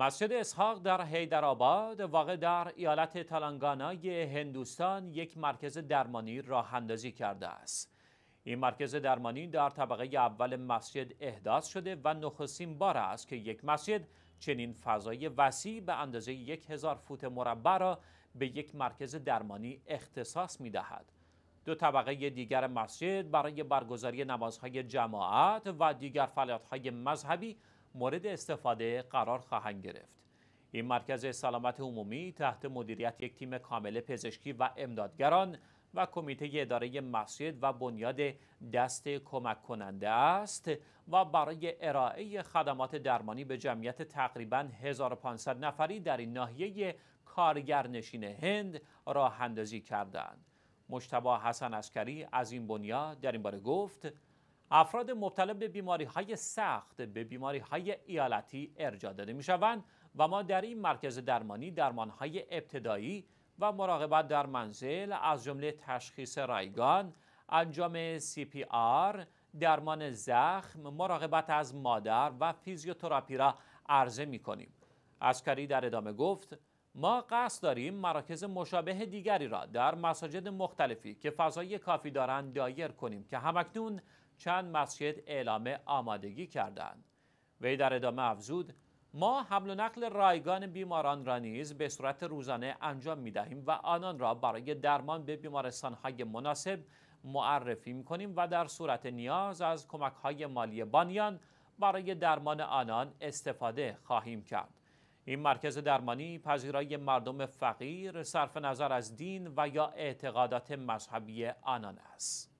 مسجد اسحاق در حیدرآباد واقع در ایالت تلنگانای هندوستان یک مرکز درمانی راه اندازی کرده است این مرکز درمانی در طبقه اول مسجد احداث شده و نخستین بار است که یک مسجد چنین فضای وسیع به اندازه یک هزار فوت مربع را به یک مرکز درمانی اختصاص می دهد. دو طبقه دیگر مسجد برای برگزاری نمازهای جماعت و دیگر فعالیت‌های مذهبی مورد استفاده قرار خواهند گرفت. این مرکز سلامت عمومی تحت مدیریت یک تیم کامل پزشکی و امدادگران و کمیته اداره مسجد و بنیاد دست کمک کننده است و برای ارائه خدمات درمانی به جمعیت تقریبا 1500 نفری در این ناحیه کارگرنشین هند راه اندازی کردند. مشتبه حسن اسکری از این بنیاد در این باره گفت افراد مبتلا به بیماری های سخت به بیماری های ایالتی ارجا داده می شوند و ما در این مرکز درمانی درمان های ابتدایی و مراقبت در منزل از جمله تشخیص رایگان، انجام CPR، درمان زخم، مراقبت از مادر و فیزیوتراپی را عرضه می کنیم. اسکری در ادامه گفت ما قصد داریم مراکز مشابه دیگری را در مساجد مختلفی که فضای کافی دارند دایر کنیم که همکنون چند مسجد اعلام آمادگی کردند. وی در ادامه افزود ما حمل و نقل رایگان بیماران را نیز به صورت روزانه انجام می دهیم و آنان را برای درمان به بیمارستان های مناسب معرفی می کنیم و در صورت نیاز از کمک های مالی بانیان برای درمان آنان استفاده خواهیم کرد. این مرکز درمانی پذیرای مردم فقیر صرف نظر از دین و یا اعتقادات مذهبی آنان است.